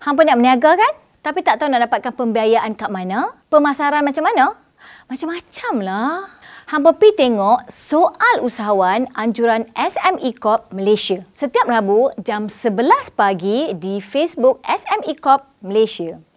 Hang pun nak berniaga kan? Tapi tak tahu nak dapatkan pembiayaan kat mana? Pemasaran macam mana? Macam-macam lah. Hang pergi tengok soal usahawan anjuran SME Corp Malaysia. Setiap Rabu jam 11 pagi di Facebook SME Corp Malaysia.